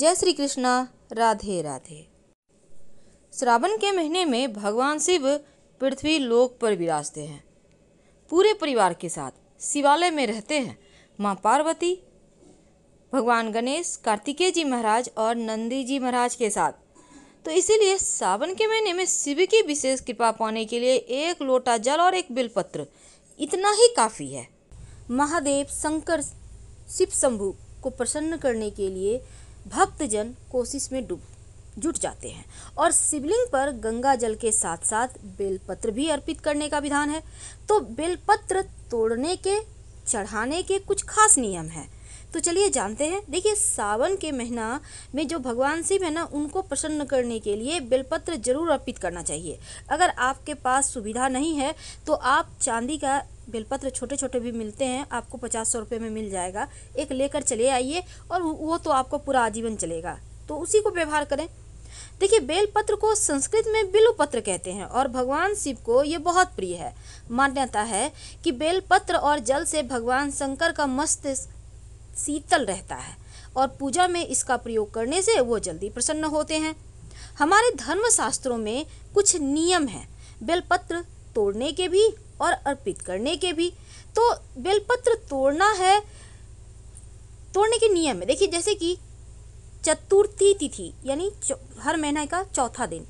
जय श्री कृष्णा राधे राधे श्रावण के महीने में भगवान शिव पृथ्वी लोक पर विराजते हैं पूरे परिवार के साथ शिवालय में रहते हैं माँ पार्वती भगवान गणेश कार्तिकेय जी महाराज और नंदी जी महाराज के साथ तो इसीलिए सावन के महीने में शिव की विशेष कृपा पाने के लिए एक लोटा जल और एक बिलपत्र इतना ही काफ़ी है महादेव शंकर शिव शंभु को प्रसन्न करने के लिए भक्तजन कोशिश में डूब जुट जाते हैं और शिवलिंग पर गंगा जल के साथ साथ बेलपत्र भी अर्पित करने का विधान है तो बेलपत्र तोड़ने के चढ़ाने के कुछ खास नियम हैं तो चलिए जानते हैं देखिए सावन के महीना में जो भगवान शिव है ना उनको प्रसन्न करने के लिए बेलपत्र जरूर अर्पित करना चाहिए अगर आपके पास सुविधा नहीं है तो आप चांदी का बेलपत्र छोटे छोटे भी मिलते हैं आपको पचास सौ रुपये में मिल जाएगा एक लेकर चले आइए और वो तो आपको पूरा आजीवन चलेगा तो उसी को व्यवहार करें देखिए बेलपत्र को संस्कृत में बिलुपत्र कहते हैं और भगवान शिव को ये बहुत प्रिय है मान्यता है कि बेलपत्र और जल से भगवान शंकर का मस्तिष्क शीतल रहता है और पूजा में इसका प्रयोग करने से वो जल्दी प्रसन्न होते हैं हमारे धर्म शास्त्रों में कुछ नियम हैं बेलपत्र तोड़ने के भी और अर्पित करने के भी तो बेलपत्र तोड़ना है तोड़ने के नियम है देखिए जैसे कि चतुर्थी तिथि यानी हर महीने का चौथा दिन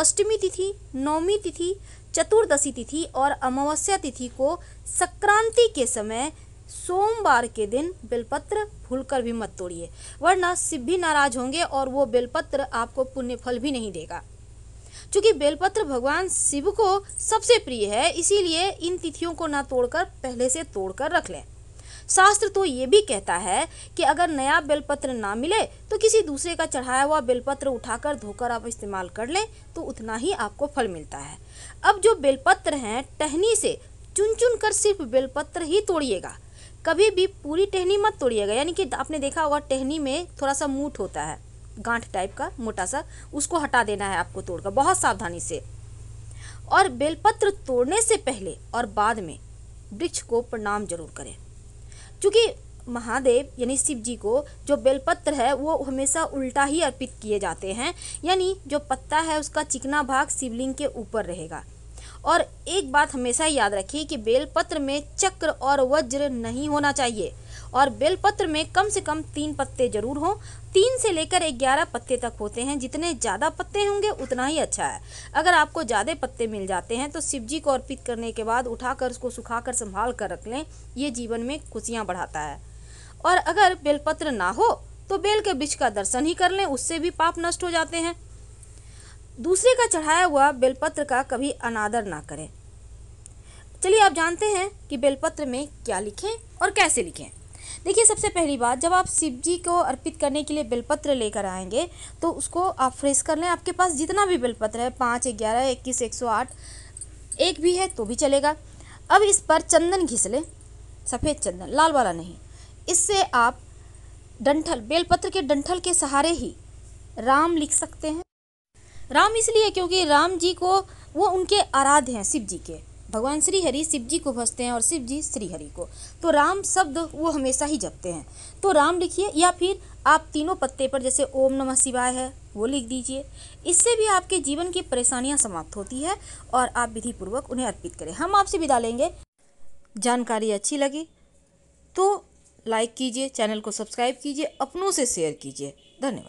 अष्टमी तिथि नौमी तिथि चतुर्दशी तिथि और अमावस्या तिथि को संक्रांति के समय सोमवार के दिन बेलपत्र भूलकर भी मत तोड़िए वरना शिव भी नाराज होंगे और वो बेलपत्र आपको पुण्य फल भी नहीं देगा क्योंकि बेलपत्र भगवान शिव को सबसे प्रिय है इसीलिए इन तिथियों को ना तोड़कर पहले से तोड़कर रख लें शास्त्र तो ये भी कहता है कि अगर नया बेलपत्र ना मिले तो किसी दूसरे का चढ़ाया हुआ बेलपत्र उठाकर धोकर आप इस्तेमाल कर लें तो उतना ही आपको फल मिलता है अब जो बेलपत्र हैं टहनी से चुन चुन कर सिर्फ बेलपत्र ही तोड़िएगा कभी भी पूरी टहनी मत तोड़िएगा यानी कि आपने देखा होगा टहनी में थोड़ा सा मूठ होता है गांठ टाइप का मोटा सा उसको हटा देना है आपको तोड़कर बहुत सावधानी से और बेलपत्र तोड़ने से पहले और बाद में वृक्ष को प्रणाम जरूर करें क्योंकि महादेव यानी शिव जी को जो बेलपत्र है वो हमेशा उल्टा ही अर्पित किए जाते हैं यानी जो पत्ता है उसका चिकना भाग शिवलिंग के ऊपर रहेगा और एक बात हमेशा याद रखिए कि बेलपत्र में चक्र और वज्र नहीं होना चाहिए और बेलपत्र में कम से कम तीन पत्ते जरूर हों तीन से लेकर ग्यारह पत्ते तक होते हैं जितने ज़्यादा पत्ते होंगे उतना ही अच्छा है अगर आपको ज़्यादा पत्ते मिल जाते हैं तो शिव जी को अर्पित करने के बाद उठाकर उसको सुखाकर संभाल कर रख लें ये जीवन में खुशियाँ बढ़ाता है और अगर बेलपत्र ना हो तो बेल के वृक्ष का दर्शन ही कर लें उससे भी पाप नष्ट हो जाते हैं दूसरे का चढ़ाया हुआ बेलपत्र का कभी अनादर ना करें चलिए आप जानते हैं कि बेलपत्र में क्या लिखें और कैसे लिखें देखिए सबसे पहली बात जब आप शिव जी को अर्पित करने के लिए बेलपत्र लेकर आएंगे तो उसको आप फ्रेश कर लें आपके पास जितना भी बेलपत्र है पाँच ग्यारह इक्कीस एक सौ आठ एक भी है तो भी चलेगा अब इस पर चंदन घिस लें सफ़ेद चंदन लाल वाला नहीं इससे आप डंठल बेलपत्र के डंठल के सहारे ही राम लिख सकते हैं राम इसलिए क्योंकि राम जी को वो उनके आराध्य हैं शिव जी के भगवान श्री हरि शिव जी को भजते हैं और शिव जी श्री हरि को तो राम शब्द वो हमेशा ही जपते हैं तो राम लिखिए या फिर आप तीनों पत्ते पर जैसे ओम नमः शिवाय है वो लिख दीजिए इससे भी आपके जीवन की परेशानियां समाप्त होती है और आप विधिपूर्वक उन्हें अर्पित करें हम आपसे विदा लेंगे जानकारी अच्छी लगी तो लाइक कीजिए चैनल को सब्सक्राइब कीजिए अपनों से शेयर कीजिए धन्यवाद